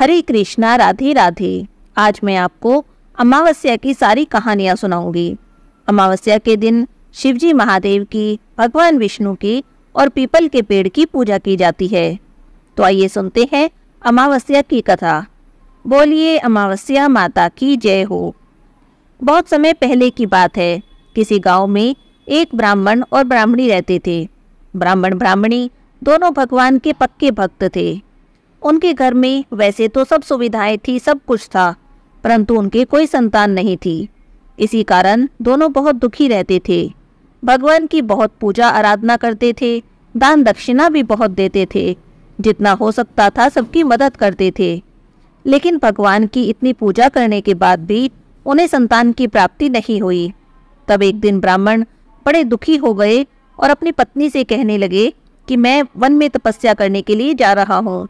हरे कृष्णा राधे राधे आज मैं आपको अमावस्या की सारी कहानियाँ सुनाऊंगी अमावस्या के दिन शिवजी महादेव की भगवान विष्णु की और पीपल के पेड़ की पूजा की जाती है तो आइए सुनते हैं अमावस्या की कथा बोलिए अमावस्या माता की जय हो बहुत समय पहले की बात है किसी गांव में एक ब्राह्मण और ब्राह्मणी रहते थे ब्राह्मण ब्राह्मणी दोनों भगवान के पक्के भक्त थे उनके घर में वैसे तो सब सुविधाएं थी सब कुछ था परंतु उनके कोई संतान नहीं थी इसी कारण दोनों बहुत दुखी रहते थे भगवान की बहुत पूजा आराधना करते थे दान दक्षिणा भी बहुत देते थे जितना हो सकता था सबकी मदद करते थे लेकिन भगवान की इतनी पूजा करने के बाद भी उन्हें संतान की प्राप्ति नहीं हुई तब एक दिन ब्राह्मण बड़े दुखी हो गए और अपनी पत्नी से कहने लगे कि मैं वन में तपस्या करने के लिए जा रहा हूँ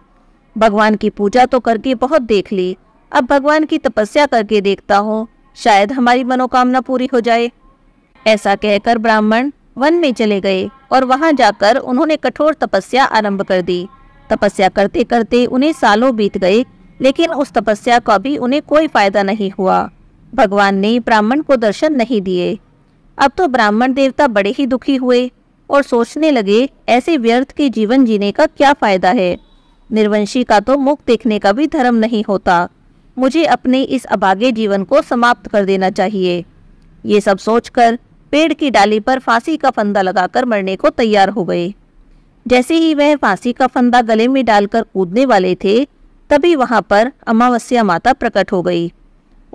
भगवान की पूजा तो करके बहुत देख ली अब भगवान की तपस्या करके देखता हूँ शायद हमारी मनोकामना पूरी हो जाए ऐसा कहकर ब्राह्मण वन में चले गए और वहां जाकर उन्होंने कठोर तपस्या आरंभ कर दी तपस्या करते करते उन्हें सालों बीत गए लेकिन उस तपस्या का भी उन्हें कोई फायदा नहीं हुआ भगवान ने ब्राह्मण को दर्शन नहीं दिए अब तो ब्राह्मण देवता बड़े ही दुखी हुए और सोचने लगे ऐसे व्यर्थ के जीवन जीने का क्या फायदा है निर्वंशी का तो मुख देखने का भी धर्म नहीं होता मुझे अपने इस अभागे जीवन को समाप्त कर देना चाहिए ये सब सोचकर पेड़ की डाली पर फांसी का फंदा लगाकर मरने को तैयार हो गए जैसे ही वह फांसी का फंदा गले में डालकर कूदने वाले थे तभी वहां पर अमावस्या माता प्रकट हो गई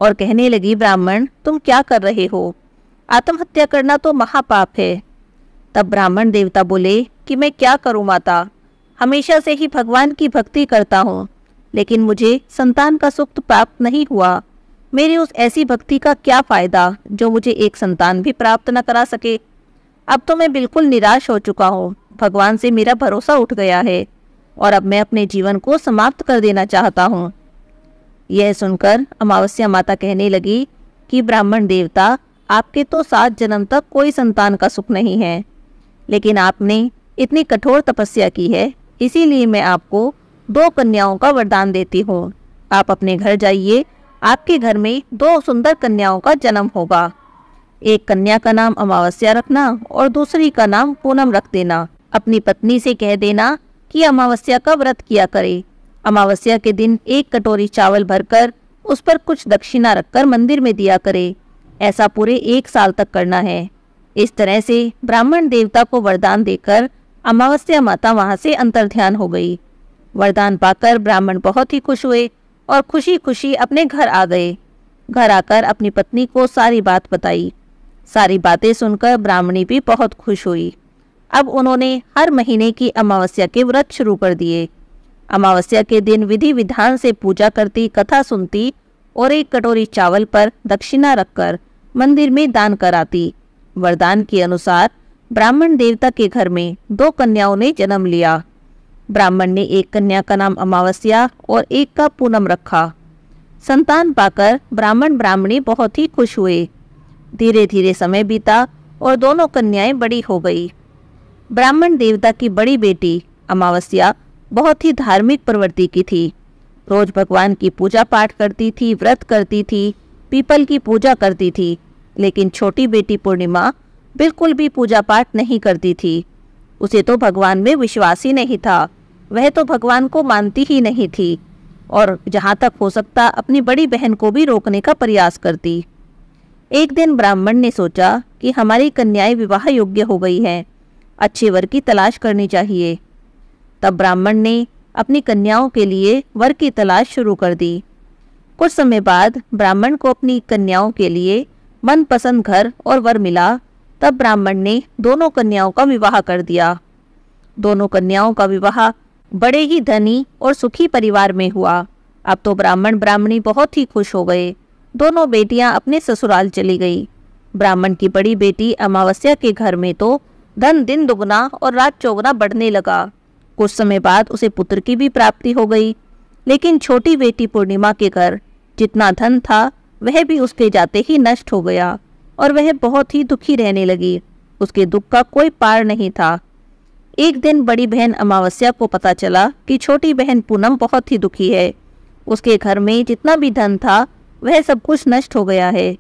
और कहने लगी ब्राह्मण तुम क्या कर रहे हो आत्महत्या करना तो महापाप है तब ब्राह्मण देवता बोले कि मैं क्या करूं माता हमेशा से ही भगवान की भक्ति करता हूँ लेकिन मुझे संतान का सुख प्राप्त नहीं हुआ मेरी उस ऐसी भक्ति का क्या फ़ायदा जो मुझे एक संतान भी प्राप्त न करा सके अब तो मैं बिल्कुल निराश हो चुका हूँ भगवान से मेरा भरोसा उठ गया है और अब मैं अपने जीवन को समाप्त कर देना चाहता हूँ यह सुनकर अमावस्या माता कहने लगी कि ब्राह्मण देवता आपके तो सात जन्म तक कोई संतान का सुख नहीं है लेकिन आपने इतनी कठोर तपस्या की है इसीलिए मैं आपको दो कन्याओं का वरदान देती हूँ आप अपने घर जाइए आपके घर में दो सुंदर कन्याओं का जन्म होगा एक कन्या का नाम अमावस्या रखना और दूसरी का नाम पूनम रख देना अपनी पत्नी से कह देना कि अमावस्या का व्रत किया करे अमावस्या के दिन एक कटोरी चावल भरकर उस पर कुछ दक्षिणा रखकर मंदिर में दिया करे ऐसा पूरे एक साल तक करना है इस तरह से ब्राह्मण देवता को वरदान देकर अमावस्या माता वहां से अंतर ध्यान हो गई वरदान पाकर ब्राह्मण बहुत ही खुश हुए और खुशी खुशी अपने घर आ गए घर आकर अपनी पत्नी को सारी बात बताई सारी बातें सुनकर ब्राह्मणी भी बहुत खुश हुई अब उन्होंने हर महीने की अमावस्या के व्रत शुरू कर दिए अमावस्या के दिन विधि विधान से पूजा करती कथा सुनती और एक कटोरी चावल पर दक्षिणा रखकर मंदिर में दान कराती वरदान के अनुसार ब्राह्मण देवता के घर में दो कन्याओं ने जन्म लिया ब्राह्मण ने एक कन्या का नाम अमावस्या और एक का पूनम रखा संतान पाकर ब्राह्मण ब्राह्मणी बहुत ही खुश हुए धीरे धीरे समय बीता और दोनों कन्याएं बड़ी हो गई ब्राह्मण देवता की बड़ी बेटी अमावस्या बहुत ही धार्मिक प्रवृत्ति की थी रोज भगवान की पूजा पाठ करती थी व्रत करती थी पीपल की पूजा करती थी लेकिन छोटी बेटी पूर्णिमा बिल्कुल भी पूजा पाठ नहीं करती थी उसे तो भगवान में विश्वास ही नहीं था वह तो भगवान को मानती ही नहीं थी और जहां तक हो सकता अपनी बड़ी बहन को भी रोकने का प्रयास करती एक दिन ब्राह्मण ने सोचा कि हमारी कन्याएं विवाह योग्य हो गई हैं अच्छे वर की तलाश करनी चाहिए तब ब्राह्मण ने अपनी कन्याओं के लिए वर की तलाश शुरू कर दी कुछ समय बाद ब्राह्मण को अपनी कन्याओं के लिए मनपसंद घर और वर मिला तब ब्राह्मण ने दोनों कन्याओं का विवाह कर दिया दोनों कन्याओं का विवाह बड़े ही धनी और सुखी परिवार में हुआ अब तो ब्राह्मण ब्राह्मणी बहुत ही खुश हो गए दोनों बेटियां अपने ससुराल चली गई ब्राह्मण की बड़ी बेटी अमावस्या के घर में तो धन दिन दुगना और रात चौगना बढ़ने लगा कुछ समय बाद उसे पुत्र की भी प्राप्ति हो गई लेकिन छोटी बेटी पूर्णिमा के घर जितना धन था वह भी उसके जाते ही नष्ट हो गया और वह बहुत ही दुखी रहने लगी उसके दुख का कोई पार नहीं था एक दिन बड़ी बहन अमावस्या को पता चला कि छोटी बहन पूनम बहुत ही दुखी है उसके घर में जितना भी धन था वह सब कुछ नष्ट हो गया है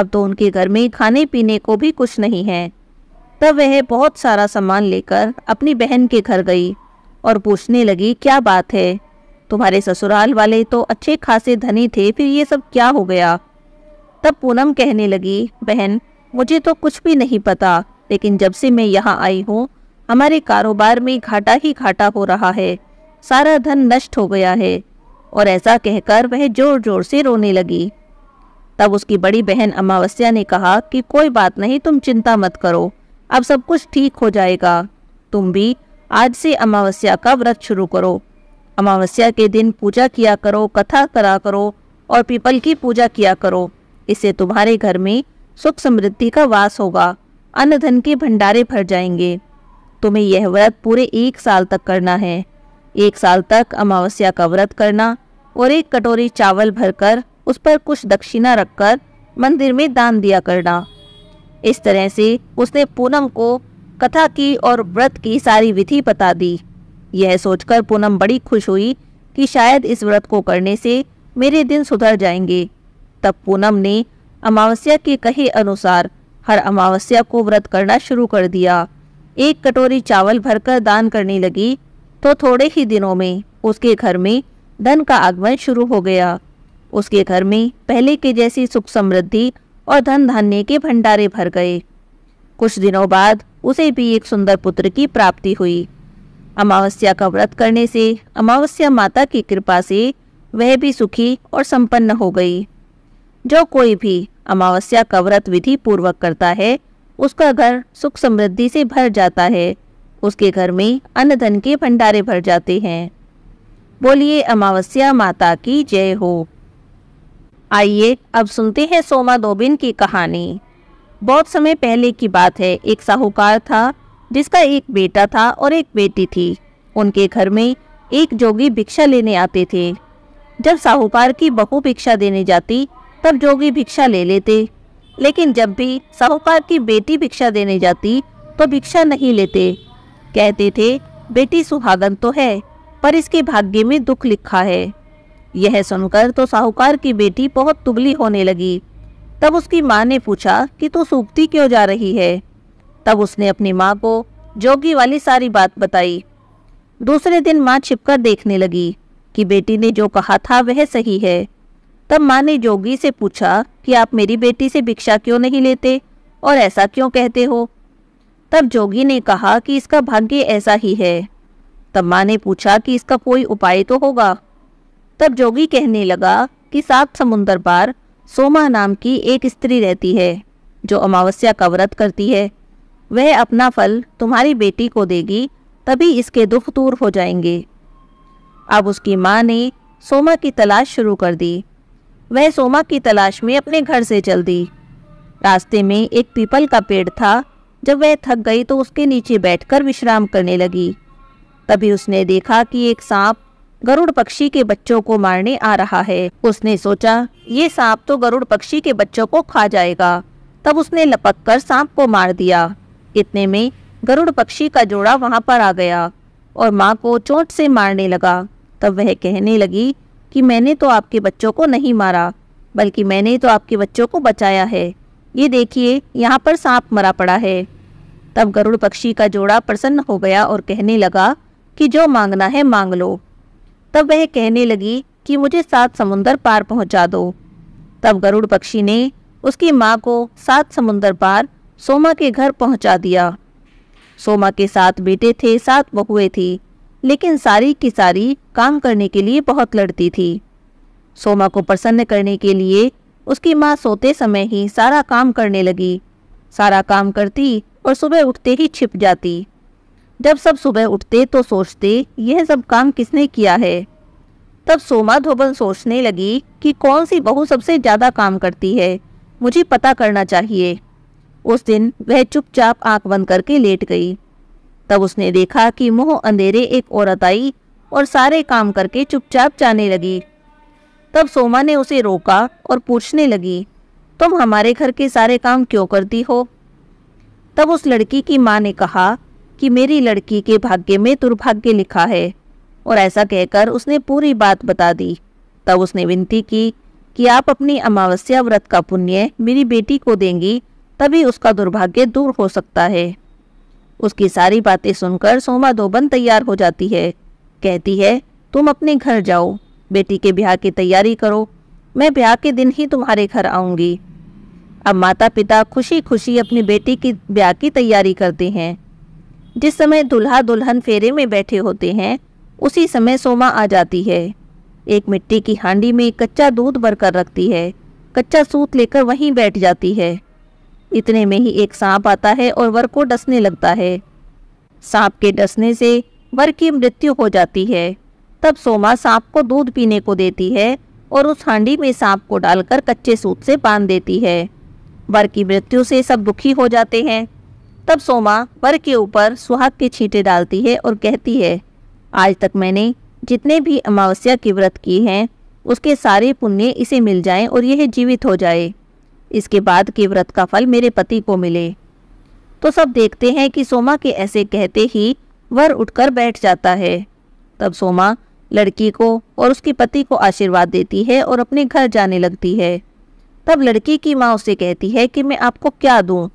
अब तो उनके घर में खाने पीने को भी कुछ नहीं है तब वह बहुत सारा सामान लेकर अपनी बहन के घर गई और पूछने लगी क्या बात है तुम्हारे ससुराल वाले तो अच्छे खासे धनी थे फिर ये सब क्या हो गया तब पूनम कहने लगी बहन मुझे तो कुछ भी नहीं पता लेकिन जब से मैं यहाँ आई हूँ हमारे कारोबार में घाटा ही घाटा हो रहा है सारा धन नष्ट हो गया है और ऐसा कहकर वह जोर जोर से रोने लगी तब उसकी बड़ी बहन अमावस्या ने कहा कि कोई बात नहीं तुम चिंता मत करो अब सब कुछ ठीक हो जाएगा तुम भी आज से अमावस्या का व्रत शुरू करो अमावस्या के दिन पूजा किया करो कथा करा करो और पीपल की पूजा किया करो इससे तुम्हारे घर में सुख समृद्धि का वास होगा अन्न धन के भंडारे भर जाएंगे तुम्हें यह व्रत पूरे एक साल तक करना है एक साल तक अमावस्या का व्रत करना और एक कटोरी चावल भरकर उस पर कुछ दक्षिणा रखकर मंदिर में दान दिया करना इस तरह से उसने पूनम को कथा की और व्रत की सारी विधि बता दी यह सोचकर पूनम बड़ी खुश हुई कि शायद इस व्रत को करने से मेरे दिन सुधर जाएंगे तब पूनम ने अमावस्या के कहे अनुसार हर अमावस्या को व्रत करना शुरू कर दिया एक कटोरी चावल भरकर दान करने लगी तो थोड़े ही दिनों में उसके घर में धन का आगमन शुरू हो गया उसके घर में पहले के जैसी सुख समृद्धि और धन धान्य के भंडारे भर गए कुछ दिनों बाद उसे भी एक सुंदर पुत्र की प्राप्ति हुई अमावस्या का व्रत करने से अमावस्या माता की कृपा से वह भी सुखी और संपन्न हो गई जो कोई भी अमावस्या का व्रत विधि पूर्वक करता है उसका घर सुख समृद्धि से भर जाता है उसके घर में अन्न धन के भंडारे भर जाते हैं बोलिए अमावस्या माता की जय हो आइए अब सुनते हैं सोमा दोबिन की कहानी बहुत समय पहले की बात है एक साहूकार था जिसका एक बेटा था और एक बेटी थी उनके घर में एक जोगी भिक्षा लेने आते थे जब साहूकार की बहू भिक्षा देने जाती तब जोगी भिक्षा ले लेते लेकिन जब भी साहूकार की बेटी भिक्षा देने जाती तो भिक्षा नहीं लेते कहते थे बेटी सुहागन तो है पर इसके भाग्य में दुख लिखा है यह सुनकर तो साहूकार की बेटी बहुत तुबली होने लगी तब उसकी माँ ने पूछा कि तू तो सूखती क्यों जा रही है तब उसने अपनी माँ को जोगी वाली सारी बात बताई दूसरे दिन माँ छिपकर देखने लगी कि बेटी ने जो कहा था वह सही है तब माँ ने जोगी से पूछा कि आप मेरी बेटी से भिक्षा क्यों नहीं लेते और ऐसा क्यों कहते हो तब जोगी ने कहा कि इसका भाग्य ऐसा ही है तब माँ ने पूछा कि इसका कोई उपाय तो होगा तब जोगी कहने लगा कि सात समुन्दर पार सोमा नाम की एक स्त्री रहती है जो अमावस्या का व्रत करती है वह अपना फल तुम्हारी बेटी को देगी तभी इसके दुख दूर हो जाएंगे अब उसकी माँ ने सोमा की तलाश शुरू कर दी वह सोमा की तलाश में अपने घर से चल दी रास्ते में एक पीपल का पेड़ था जब वह थक गई तो उसके नीचे बैठकर विश्राम करने लगी तभी उसने देखा कि एक सांप गरुड़ पक्षी के बच्चों को मारने आ रहा है उसने सोचा ये सांप तो गरुड़ पक्षी के बच्चों को खा जाएगा तब उसने लपक कर सांप को मार दिया इतने में गरुड़ पक्षी का जोड़ा वहां पर आ गया और माँ को चोट से मारने लगा तब वह कहने लगी कि मैंने तो आपके बच्चों को नहीं मारा बल्कि मैंने तो आपके बच्चों को बचाया है ये देखिए यहाँ पर सांप मरा पड़ा है तब गरुड़ पक्षी का जोड़ा प्रसन्न हो गया और कहने लगा कि जो मांगना है मांग लो तब वह कहने लगी कि मुझे सात समुंदर पार पहुंचा दो तब गरुड़ पक्षी ने उसकी माँ को सात समुंदर पार सोमा के घर पहुंचा दिया सोमा के सात बेटे थे सात बहुएं थी लेकिन सारी की सारी काम करने के लिए बहुत लड़ती थी सोमा को प्रसन्न करने के लिए उसकी माँ सोते समय ही सारा काम करने लगी सारा काम करती और सुबह उठते ही छिप जाती जब सब सुबह उठते तो सोचते यह सब काम किसने किया है तब सोमा धोबन सोचने लगी कि कौन सी बहू सबसे ज़्यादा काम करती है मुझे पता करना चाहिए उस दिन वह चुपचाप आंख बंद करके लेट गई तब उसने देखा कि मुंह अंधेरे एक औरत आई और सारे काम करके चुपचाप जाने लगी तब सोमा ने उसे रोका और पूछने लगी तुम हमारे घर के सारे काम क्यों करती हो तब उस लड़की की माँ ने कहा कि मेरी लड़की के भाग्य में दुर्भाग्य लिखा है और ऐसा कहकर उसने पूरी बात बता दी तब उसने विनती की कि आप अपनी अमावस्या व्रत का पुण्य मेरी बेटी को देंगी तभी उसका दुर्भाग्य दूर हो सकता है उसकी सारी बातें सुनकर सोमा दोबन तैयार हो जाती है कहती है तुम अपने घर जाओ बेटी के ब्याह की तैयारी करो मैं ब्याह के दिन ही तुम्हारे घर आऊंगी अब माता पिता खुशी खुशी अपनी बेटी की ब्याह की तैयारी करते हैं जिस समय दुल्हा दुल्हन फेरे में बैठे होते हैं उसी समय सोमा आ जाती है एक मिट्टी की हांडी में कच्चा दूध भरकर रखती है कच्चा सूत लेकर वहीं बैठ जाती है इतने में ही एक सांप आता है और वर को डसने लगता है सांप के डसने से वर की मृत्यु हो जाती है तब सोमा सांप को दूध पीने को देती है और उस हांडी में सांप को डालकर कच्चे सूत से बांध देती है वर की मृत्यु से सब दुखी हो जाते हैं तब सोमा वर के ऊपर सुहाग के छींटे डालती है और कहती है आज तक मैंने जितने भी अमावस्या के व्रत किए हैं उसके सारे पुण्य इसे मिल जाएं और यह जीवित हो जाए इसके बाद के व्रत का फल मेरे पति को मिले तो सब देखते हैं कि सोमा के ऐसे कहते ही वर उठकर बैठ जाता है तब सोमा लड़की को और उसके पति को आशीर्वाद देती है और अपने घर जाने लगती है तब लड़की की माँ उसे कहती है कि मैं आपको क्या दूँ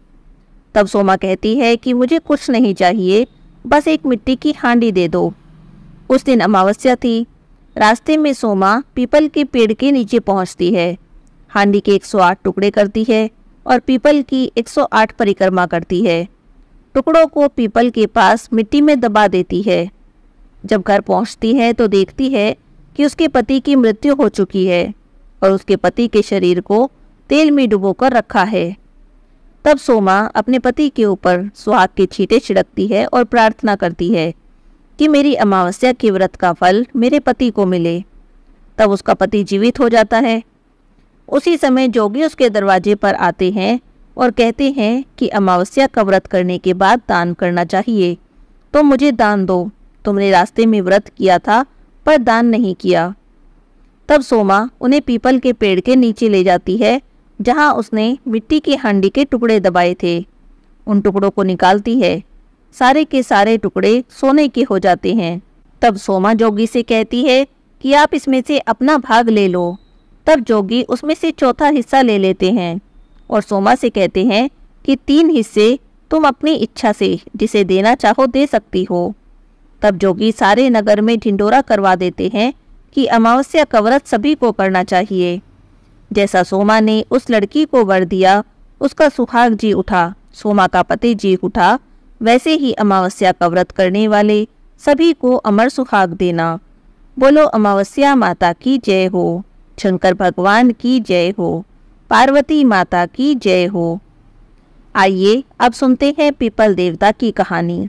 तब सोमा कहती है कि मुझे कुछ नहीं चाहिए बस एक मिट्टी की हांडी दे दो उस दिन अमावस्या थी रास्ते में सोमा पीपल के पेड़ के नीचे पहुंचती है हांडी के 108 टुकड़े करती है और पीपल की 108 परिक्रमा करती है टुकड़ों को पीपल के पास मिट्टी में दबा देती है जब घर पहुंचती है तो देखती है कि उसके पति की मृत्यु हो चुकी है और उसके पति के शरीर को तेल में डुबोकर रखा है तब सोमा अपने पति के ऊपर सुहाग के छींटे छिड़कती है और प्रार्थना करती है कि मेरी अमावस्या के व्रत का फल मेरे पति को मिले तब उसका पति जीवित हो जाता है उसी समय जोगी उसके दरवाजे पर आते हैं और कहते हैं कि अमावस्या का व्रत करने के बाद दान करना चाहिए तो मुझे दान दो तुमने रास्ते में व्रत किया था पर दान नहीं किया तब सोमा उन्हें पीपल के पेड़ के नीचे ले जाती है जहां उसने मिट्टी की हांडी के टुकड़े दबाए थे उन टुकड़ों को निकालती है सारे के सारे टुकड़े सोने के हो जाते हैं तब सोमा जोगी से कहती है कि आप इसमें से अपना भाग ले लो तब जोगी उसमें से चौथा हिस्सा ले लेते हैं और सोमा से कहते हैं कि तीन हिस्से तुम अपनी इच्छा से जिसे देना चाहो दे सकती हो तब जोगी सारे नगर में ढिंडोरा करवा देते हैं कि अमावस्या का व्रत सभी को करना चाहिए जैसा सोमा ने उस लड़की को वर दिया उसका सुहाग जी उठा सोमा का पति जी उठा वैसे ही अमावस्या का व्रत करने वाले सभी को अमर सुहाग देना बोलो अमावस्या माता की जय हो शंकर भगवान की जय हो पार्वती माता की जय हो आइए अब सुनते हैं पीपल देवता की कहानी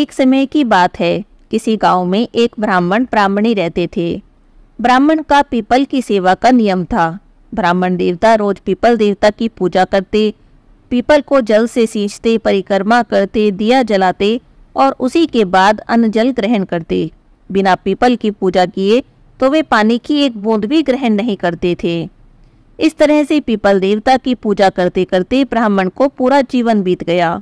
एक समय की बात है किसी गांव में एक ब्राह्मण ब्राह्मणी रहते थे ब्राह्मण का पीपल की सेवा का नियम था ब्राह्मण देवता रोज पीपल देवता की पूजा करते पीपल को जल से सींचते परिक्रमा करते दिया जलाते और उसी के बाद अन्न जल ग्रहण करते बिना पीपल की पूजा किए तो वे पानी की एक बूंद भी ग्रहण नहीं करते थे इस तरह से पीपल देवता की पूजा करते करते ब्राह्मण को पूरा जीवन बीत गया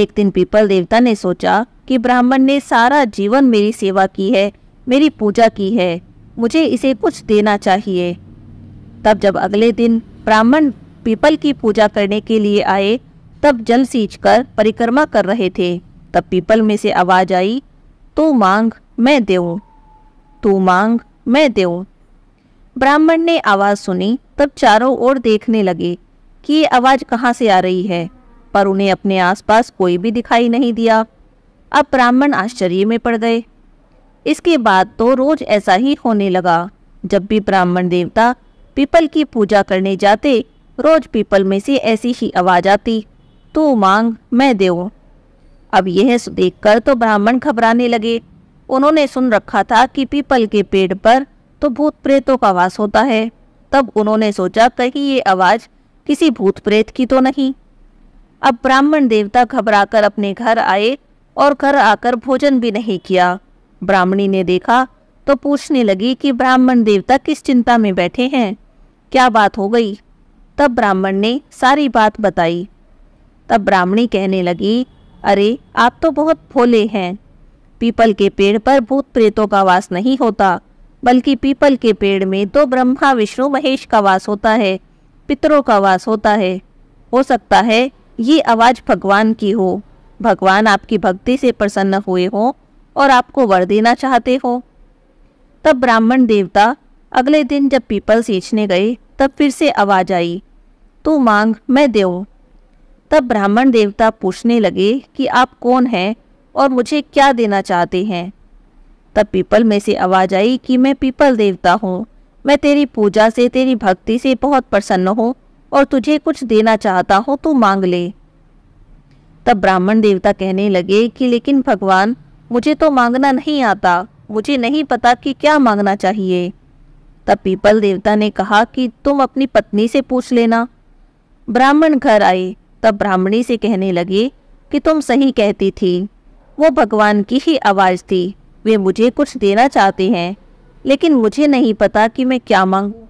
एक दिन पीपल देवता ने सोचा कि ब्राह्मण ने सारा जीवन मेरी सेवा की है मेरी पूजा की है मुझे इसे कुछ देना चाहिए तब जब अगले दिन ब्राह्मण पीपल की पूजा करने के लिए आए तब जल सींच कर परिक्रमा कर रहे थे तब पीपल में से आवाज आई तू मांग मैं देऊ तू मांग मैं देव ब्राह्मण ने आवाज़ सुनी तब चारों ओर देखने लगे कि ये आवाज़ कहाँ से आ रही है पर उन्हें अपने आसपास कोई भी दिखाई नहीं दिया अब ब्राह्मण आश्चर्य में पड़ गए इसके बाद तो रोज ऐसा ही होने लगा जब भी ब्राह्मण देवता पीपल की पूजा करने जाते रोज पीपल में से ऐसी ही आवाज़ आती तू मांग मैं देव अब यह देखकर तो ब्राह्मण घबराने लगे उन्होंने सुन रखा था कि पीपल के पेड़ पर तो भूत प्रेतों का वास होता है तब उन्होंने सोचा कहीं ये आवाज़ किसी भूत प्रेत की तो नहीं अब ब्राह्मण देवता घबराकर अपने घर आए और घर आकर भोजन भी नहीं किया ब्राह्मणी ने देखा तो पूछने लगी कि ब्राह्मण देवता किस चिंता में बैठे हैं क्या बात हो गई तब ब्राह्मण ने सारी बात बताई तब ब्राह्मणी कहने लगी अरे आप तो बहुत भोले हैं पीपल के पेड़ पर भूत प्रेतों का वास नहीं होता बल्कि पीपल के पेड़ में तो ब्रह्मा विष्णु महेश का वास होता है पितरों का वास होता है हो सकता है ये आवाज़ भगवान की हो भगवान आपकी भक्ति से प्रसन्न हुए हो और आपको वर देना चाहते हो तब ब्राह्मण देवता अगले दिन जब पीपल सींचने गए तब फिर से आवाज़ आई तू मांग मैं देव तब ब्राह्मण देवता पूछने लगे कि आप कौन हैं और मुझे क्या देना चाहते हैं तब पीपल में से आवाज़ आई कि मैं पीपल देवता हूँ मैं तेरी पूजा से तेरी भक्ति से बहुत प्रसन्न हूँ और तुझे कुछ देना चाहता हूँ तो मांग ले तब ब्राह्मण देवता कहने लगे कि लेकिन भगवान मुझे तो मांगना नहीं आता मुझे नहीं पता कि क्या मांगना चाहिए तब पीपल देवता ने कहा कि तुम अपनी पत्नी से पूछ लेना ब्राह्मण घर आए तब ब्राह्मणी से कहने लगे कि तुम सही कहती थी वो भगवान की ही आवाज़ थी वे मुझे कुछ देना चाहते हैं लेकिन मुझे नहीं पता कि मैं क्या मांगू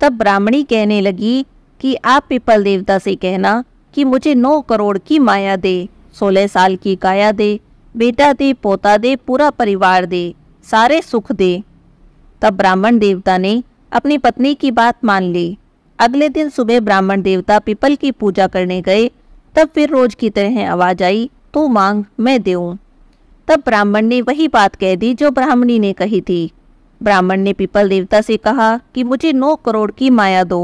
तब ब्राह्मणी कहने लगी कि आप पिपल देवता से कहना कि मुझे नौ करोड़ की माया दे सोलह साल की काया दे बेटा दे पोता दे पूरा परिवार दे सारे सुख दे तब ब्राह्मण देवता ने अपनी पत्नी की बात मान ली अगले दिन सुबह ब्राह्मण देवता पिपल की पूजा करने गए तब फिर रोज की तरह आवाज आई तू मांग मैं दे तब ब्राह्मण ने वही बात कह दी जो ब्राह्मणी ने कही थी ब्राह्मण ने पीपल देवता से कहा कि मुझे नौ करोड़ की माया दो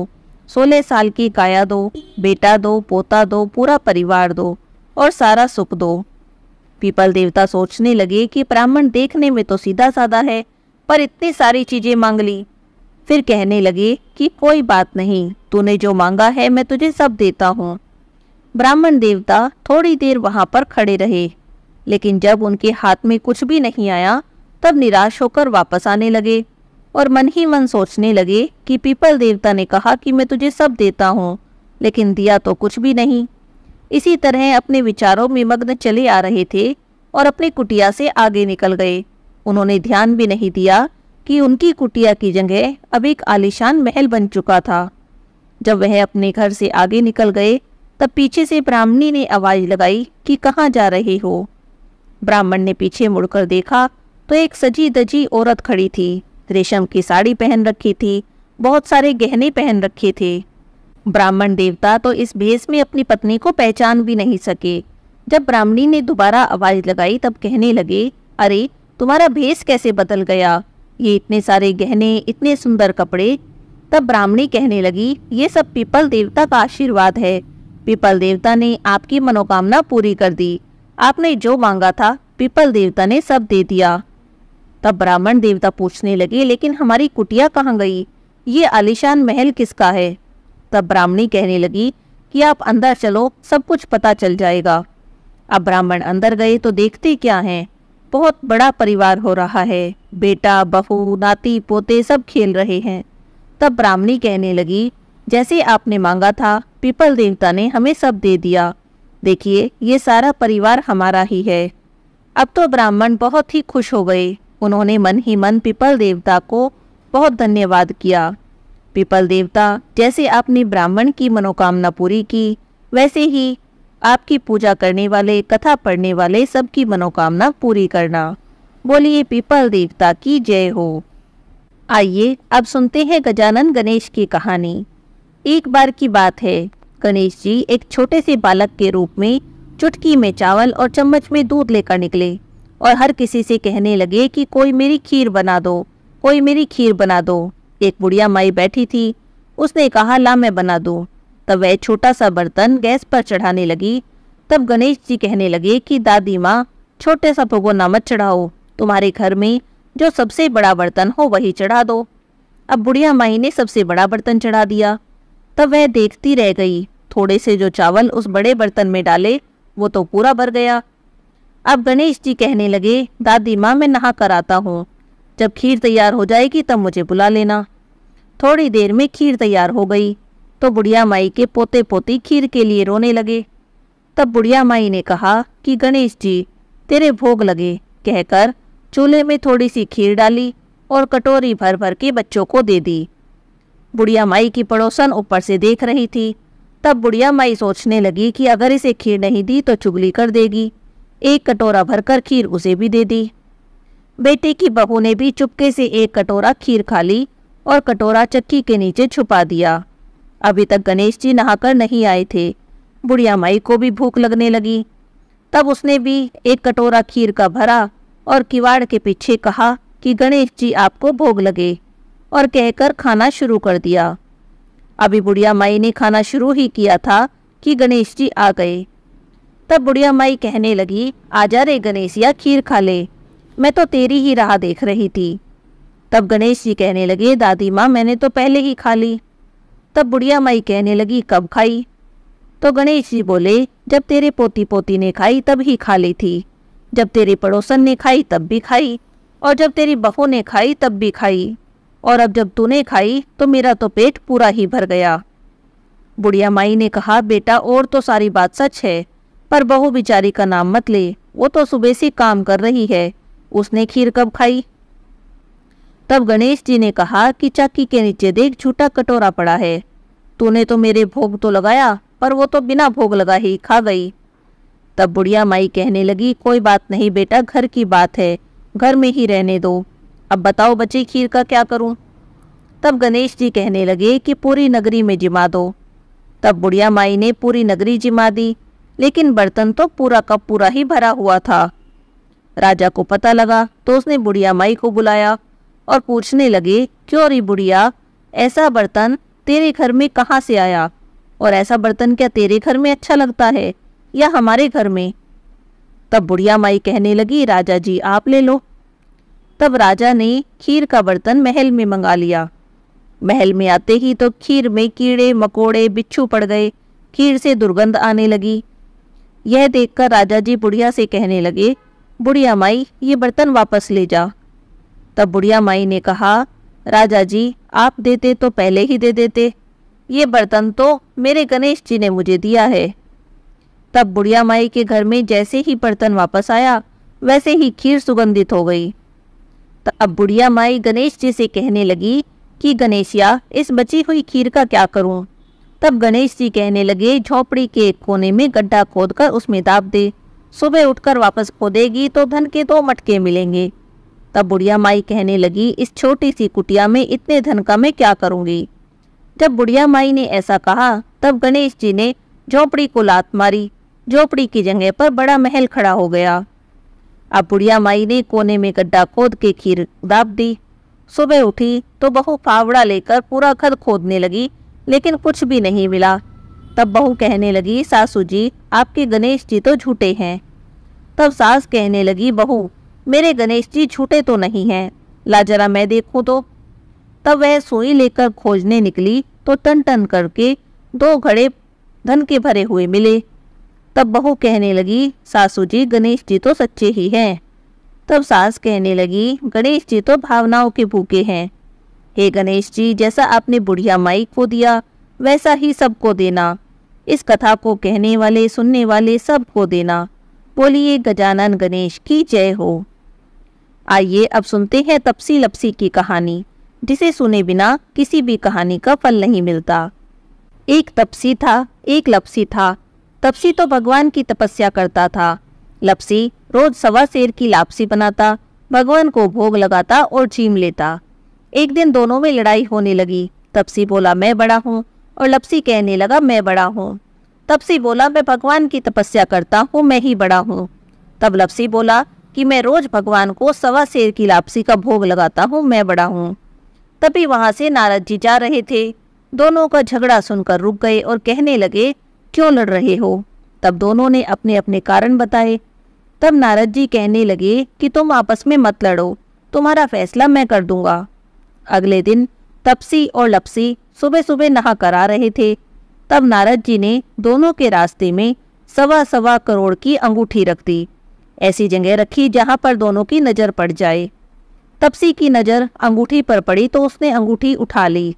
सोलह साल की काया दो बेटा दो पोता दो पूरा परिवार दो और सारा सुख दो पीपल देवता सोचने लगे कि ब्राह्मण देखने में तो सीधा साधा है पर इतनी सारी चीजें मांग ली फिर कहने लगे कि कोई बात नहीं तूने जो मांगा है मैं तुझे सब देता हूँ ब्राह्मण देवता थोड़ी देर वहां पर खड़े रहे लेकिन जब उनके हाथ में कुछ भी नहीं आया तब निराश होकर वापस आने लगे और मन ही मन सोचने लगे कि पीपल देवता ने कहा कि मैं तुझे सब देता हूँ लेकिन दिया तो कुछ भी नहीं इसी तरह अपने विचारों में मग्न चले आ रहे थे और अपनी कुटिया से आगे निकल गए उन्होंने ध्यान भी नहीं दिया कि उनकी कुटिया की जगह अब एक आलिशान महल बन चुका था जब वह अपने घर से आगे निकल गए तब पीछे से ब्राह्मणी ने आवाज लगाई कि कहाँ जा रहे हो ब्राह्मण ने पीछे मुड़कर देखा तो एक सजी दजी औरत खड़ी थी रेशम की साड़ी पहन रखी थी बहुत सारे गहने पहन रखे थे ब्राह्मण देवता तो इस भेस में अपनी पत्नी को पहचान भी नहीं सके जब ब्राह्मणी ने दोबारा आवाज लगाई तब कहने लगे अरे तुम्हारा भेस कैसे बदल गया ये इतने सारे गहने इतने सुंदर कपड़े तब ब्राह्मणी कहने लगी ये सब पीपल देवता का आशीर्वाद है पीपल देवता ने आपकी मनोकामना पूरी कर दी आपने जो मांगा था पीपल देवता ने सब दे दिया तब ब्राह्मण देवता पूछने लगे लेकिन हमारी कुटिया कहाँ गई ये आलिशान महल किसका है तब ब्राह्मणी कहने लगी कि आप अंदर चलो सब कुछ पता चल जाएगा अब ब्राह्मण अंदर गए तो देखते क्या हैं बहुत बड़ा परिवार हो रहा है बेटा बहू नाती पोते सब खेल रहे हैं तब ब्राह्मणी कहने लगी जैसे आपने मांगा था पीपल देवता ने हमें सब दे दिया देखिए ये सारा परिवार हमारा ही है अब तो ब्राह्मण बहुत ही खुश हो गए उन्होंने मन ही मन पीपल देवता को बहुत धन्यवाद किया पीपल देवता जैसे आपने ब्राह्मण की मनोकामना पूरी की वैसे ही आपकी पूजा करने वाले कथा पढ़ने वाले सबकी मनोकामना पूरी करना बोलिए पीपल देवता की जय हो आइए अब सुनते हैं गजानन गणेश की कहानी एक बार की बात है गणेश जी एक छोटे से बालक के रूप में चुटकी में चावल और चम्मच में दूध लेकर निकले और हर किसी से कहने लगे कि कोई मेरी खीर बना दो कोई मेरी खीर बना दो एक बुढ़िया माई बैठी थी उसने कहा ला मैं बना दूँ तब वह छोटा सा बर्तन गैस पर चढ़ाने लगी तब गणेश जी कहने लगे कि दादी माँ छोटे सा भगोना मत चढ़ाओ तुम्हारे घर में जो सबसे बड़ा बर्तन हो वही चढ़ा दो अब बुढ़िया माई ने सबसे बड़ा बर्तन चढ़ा दिया तब वह देखती रह गई थोड़े से जो चावल उस बड़े बर्तन में डाले वो तो पूरा भर गया अब गणेश जी कहने लगे दादी माँ मैं नहा कर आता हूँ जब खीर तैयार हो जाएगी तब मुझे बुला लेना थोड़ी देर में खीर तैयार हो गई तो बुढ़िया माई के पोते पोती खीर के लिए रोने लगे तब बुढ़िया माई ने कहा कि गणेश जी तेरे भोग लगे कहकर चूल्हे में थोड़ी सी खीर डाली और कटोरी भर भर के बच्चों को दे दी बुढ़िया माई की पड़ोसन ऊपर से देख रही थी तब बुढ़िया माई सोचने लगी कि अगर इसे खीर नहीं दी तो चुगली कर देगी एक कटोरा भरकर खीर उसे भी दे दी बेटे की बहू ने भी चुपके से एक कटोरा खीर खा ली और कटोरा चक्की के नीचे छुपा दिया अभी तक गणेश जी नहाकर नहीं आए थे बुढ़िया माई को भी भूख लगने लगी तब उसने भी एक कटोरा खीर का भरा और किवाड़ के पीछे कहा कि गणेश जी आपको भोग लगे और कहकर खाना शुरू कर दिया अभी बुढ़िया माई ने खाना शुरू ही किया था कि गणेश जी आ गए तब बुढ़िया माई कहने लगी आजा रे गणेश या खीर खा ले मैं तो तेरी ही राह देख रही थी तब गणेश जी कहने लगे दादी माँ मैंने तो पहले ही खा ली तब बुढ़िया माई कहने लगी कब खाई तो गणेश जी बोले जब तेरे पोती पोती ने खाई तब ही खा ली थी जब तेरे पड़ोसन ने खाई तब भी खाई और जब तेरी बहू ने खाई तब भी खाई और अब जब तूने खाई तो मेरा तो पेट पूरा ही भर गया बुढ़िया माई ने कहा बेटा और तो सारी बात सच है पर बहू बिचारी का नाम मत ले वो तो सुबह से काम कर रही है उसने खीर कब खाई तब गणेश जी ने कहा कि चाकी के नीचे देख झूठा कटोरा पड़ा है तूने तो मेरे भोग तो लगाया पर वो तो बिना भोग लगा ही खा गई तब बुढ़िया माई कहने लगी कोई बात नहीं बेटा घर की बात है घर में ही रहने दो अब बताओ बचे खीर का क्या करूं? तब गणेश जी कहने लगे कि पूरी नगरी में जिमा दो तब बुढ़िया माई ने पूरी नगरी जिमा दी लेकिन बर्तन तो पूरा का पूरा ही भरा हुआ था राजा को पता लगा तो उसने बुढ़िया माई को बुलाया और पूछने लगे क्यों रे बुढ़िया ऐसा बर्तन तेरे घर में कहाँ से आया और ऐसा बर्तन क्या तेरे घर में अच्छा लगता है या हमारे घर में तब बुढ़िया माई कहने लगी राजा जी आप ले लो तब राजा ने खीर का बर्तन महल में मंगा लिया महल में आते ही तो खीर में कीड़े मकोड़े बिच्छू पड़ गए खीर से दुर्गंध आने लगी यह देखकर राजा जी बुढ़िया से कहने लगे बुढ़िया माई ये बर्तन वापस ले जा तब बुढ़िया माई ने कहा राजा जी आप देते तो पहले ही दे देते ये बर्तन तो मेरे गणेश जी ने मुझे दिया है तब बुढ़िया माई के घर में जैसे ही बर्तन वापस आया वैसे ही खीर सुगंधित हो गई तो अब बुढ़िया माई गणेश जी से कहने लगी कि गणेशिया इस बची हुई खीर का क्या करूं? तब गणेश जी कहने लगे झोपड़ी के एक कोने में गड्ढा खोदकर उसमें दाब दे सुबह उठकर वापस खोदेगी तो धन के दो मटके मिलेंगे तब बुढ़िया माई कहने लगी इस छोटी सी कुटिया में इतने धन का मैं क्या करूंगी जब बुढ़िया माई ने ऐसा कहा तब गणेश जी ने झोपड़ी को लात मारी झोपड़ी की जगह पर बड़ा महल खड़ा हो गया अब बुढ़िया माई ने कोने में गड्ढा खोद के खीर दाब दी सुबह उठी तो बहू फावड़ा लेकर पूरा घर खोदने लगी लेकिन कुछ भी नहीं मिला तब बहू कहने लगी सासू जी आपके गणेश जी तो झूठे हैं तब सास कहने लगी बहू मेरे गणेश जी झूठे तो नहीं हैं लाजरा मैं देखू तो तब वह सुई लेकर खोजने निकली तो टन टन करके दो घड़े धन के भरे हुए मिले तब बहू कहने लगी सासू जी गणेश जी तो सच्चे ही हैं तब सास कहने लगी गणेश जी तो भावनाओं के भूखे हैं हे गणेश जी जैसा आपने बुढ़िया माई को दिया वैसा ही सबको देना इस कथा को कहने वाले सुनने वाले सबको देना बोलिए गजानन गणेश की जय हो आइए अब सुनते हैं तपसी लपसी की कहानी जिसे सुने बिना किसी भी कहानी का फल नहीं मिलता एक तपसी था एक लपसी था तपसी तो भगवान की तपस्या करता था लपसी रोज सवा शेर की लापसी बनाता भगवान को भोग लगाता और चीम लेता एक दिन दोनों में लड़ाई होने लगी तपसी बोला मैं बड़ा हूँ और लपसी कहने लगा मैं बड़ा हूँ तपसी बोला मैं भगवान की तपस्या करता हूँ मैं ही बड़ा हूँ तब लपसी बोला कि मैं रोज भगवान को सवा शेर की लापसी का भोग लगाता हूँ मैं बड़ा हूँ तभी वहां से नारद जी जा रहे थे दोनों का झगड़ा सुनकर रुक गए और कहने लगे क्यों लड़ रहे हो तब दोनों ने अपने अपने कारण बताए तब नारद जी कहने लगे कि तुम आपस में मत लड़ो तुम्हारा फैसला मैं कर दूंगा अगले दिन तपसी और लपसी सुबह सुबह नहा कर आ रहे थे तब नारद जी ने दोनों के रास्ते में सवा सवा करोड़ की अंगूठी रख दी ऐसी जगह रखी जहाँ पर दोनों की नज़र पड़ जाए तपसी की नज़र अंगूठी पर पड़ी तो उसने अंगूठी उठा ली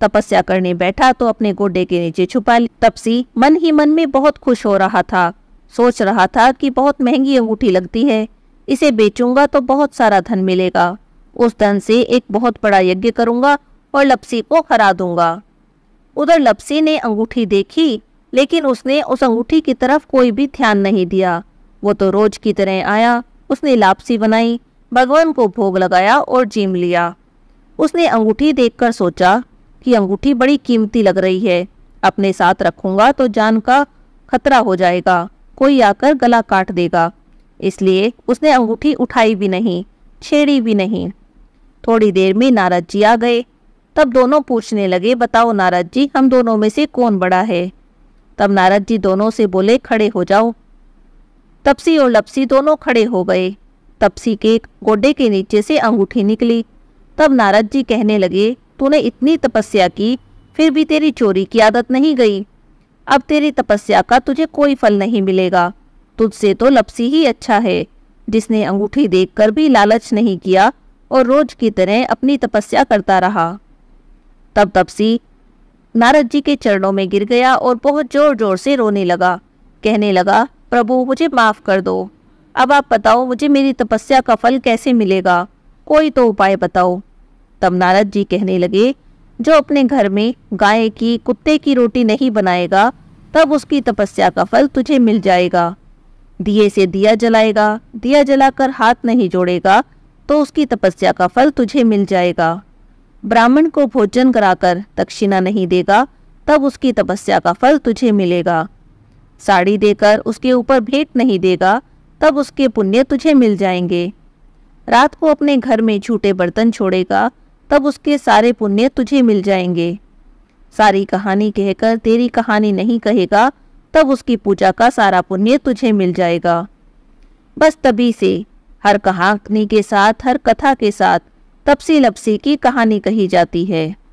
तपस्या करने बैठा तो अपने गोडे के नीचे छुपा ली तपसी मन ही मन में बहुत खुश हो रहा था सोच रहा था कि बहुत महंगी अंगूठी लगती है इसे बेचूंगा तो बहुत सारा धन मिलेगा उस धन से एक बहुत बड़ा यज्ञ करूंगा और लपसी को हरा दूंगा उधर लपसी ने अंगूठी देखी लेकिन उसने उस अंगूठी की तरफ कोई भी ध्यान नहीं दिया वो तो रोज की तरह आया उसने लापसी बनाई भगवान को भोग लगाया और जीम लिया उसने अंगूठी देखकर सोचा कि अंगूठी बड़ी कीमती लग रही है अपने साथ रखूंगा तो जान का खतरा हो जाएगा कोई आकर गला काट देगा इसलिए उसने अंगूठी उठाई भी नहीं छेड़ी भी नहीं थोड़ी देर में नारद जी आ गए तब दोनों पूछने लगे बताओ नारद जी हम दोनों में से कौन बड़ा है तब नारद जी दोनों से बोले खड़े हो जाओ तपसी और लपसी दोनों खड़े हो गए तपसी के गोडे के नीचे से अंगूठी निकली तब नारद जी कहने लगे तूने इतनी तपस्या की फिर भी तेरी चोरी की आदत नहीं गई अब तेरी तपस्या का तुझे कोई फल नहीं मिलेगा तुझसे तो लपसी ही अच्छा है जिसने अंगूठी देखकर भी लालच नहीं किया और रोज की तरह अपनी तपस्या करता रहा तब तपसी नारद जी के चरणों में गिर गया और बहुत जोर जोर से रोने लगा कहने लगा प्रभु मुझे माफ़ कर दो अब आप बताओ मुझे मेरी तपस्या का फल कैसे मिलेगा कोई तो उपाय बताओ तब नारद जी कहने लगे जो अपने घर में गाय की कुत्ते की रोटी नहीं बनाएगा तब उसकी तपस्या का फल तुझे मिल जाएगा दिए से दिया जलाएगा दिया जलाकर हाथ नहीं जोड़ेगा तो उसकी तपस्या का फल तुझे मिल जाएगा ब्राह्मण को भोजन कराकर दक्षिणा नहीं देगा तब उसकी तपस्या का फल तुझे मिलेगा साड़ी देकर उसके ऊपर भेंट नहीं देगा तब उसके पुण्य तुझे मिल जाएंगे रात को अपने घर में झूठे बर्तन छोड़ेगा तब उसके सारे पुण्य तुझे मिल जाएंगे सारी कहानी कहकर तेरी कहानी नहीं कहेगा तब उसकी पूजा का सारा पुण्य तुझे मिल जाएगा बस तभी से हर कहानी के साथ हर कथा के साथ तपसी लपसी की कहानी कही जाती है